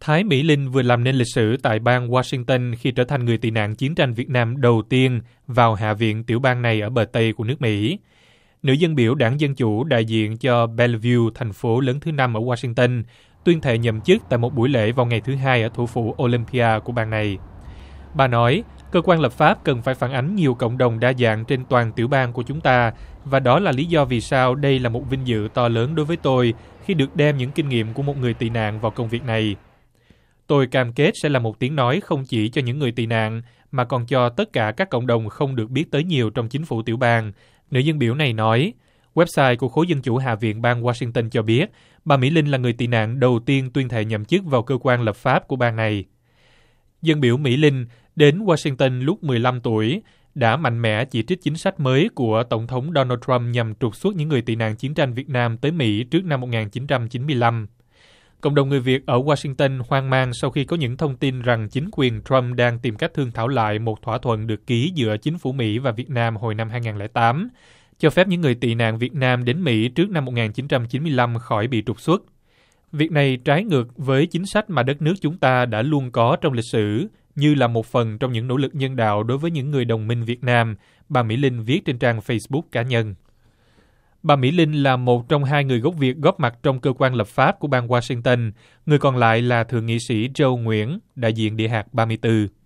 Thái Mỹ Linh vừa làm nên lịch sử tại bang Washington khi trở thành người tị nạn chiến tranh Việt Nam đầu tiên vào Hạ viện tiểu bang này ở bờ Tây của nước Mỹ. Nữ dân biểu đảng Dân Chủ đại diện cho Bellevue, thành phố lớn thứ năm ở Washington, tuyên thệ nhậm chức tại một buổi lễ vào ngày thứ hai ở thủ phủ Olympia của bang này. Bà nói, cơ quan lập pháp cần phải phản ánh nhiều cộng đồng đa dạng trên toàn tiểu bang của chúng ta và đó là lý do vì sao đây là một vinh dự to lớn đối với tôi khi được đem những kinh nghiệm của một người tị nạn vào công việc này. Tôi cam kết sẽ là một tiếng nói không chỉ cho những người tị nạn, mà còn cho tất cả các cộng đồng không được biết tới nhiều trong chính phủ tiểu bang. Nữ dân biểu này nói, website của khối dân chủ Hạ viện bang Washington cho biết, bà Mỹ Linh là người tị nạn đầu tiên tuyên thệ nhậm chức vào cơ quan lập pháp của bang này. Dân biểu Mỹ Linh đến Washington lúc 15 tuổi, đã mạnh mẽ chỉ trích chính sách mới của Tổng thống Donald Trump nhằm trục xuất những người tị nạn chiến tranh Việt Nam tới Mỹ trước năm 1995. Cộng đồng người Việt ở Washington hoang mang sau khi có những thông tin rằng chính quyền Trump đang tìm cách thương thảo lại một thỏa thuận được ký giữa chính phủ Mỹ và Việt Nam hồi năm 2008, cho phép những người tị nạn Việt Nam đến Mỹ trước năm 1995 khỏi bị trục xuất. Việc này trái ngược với chính sách mà đất nước chúng ta đã luôn có trong lịch sử, như là một phần trong những nỗ lực nhân đạo đối với những người đồng minh Việt Nam, bà Mỹ Linh viết trên trang Facebook cá nhân. Bà Mỹ Linh là một trong hai người gốc Việt góp mặt trong cơ quan lập pháp của bang Washington, người còn lại là Thượng nghị sĩ Joe Nguyễn, đại diện địa hạt 34.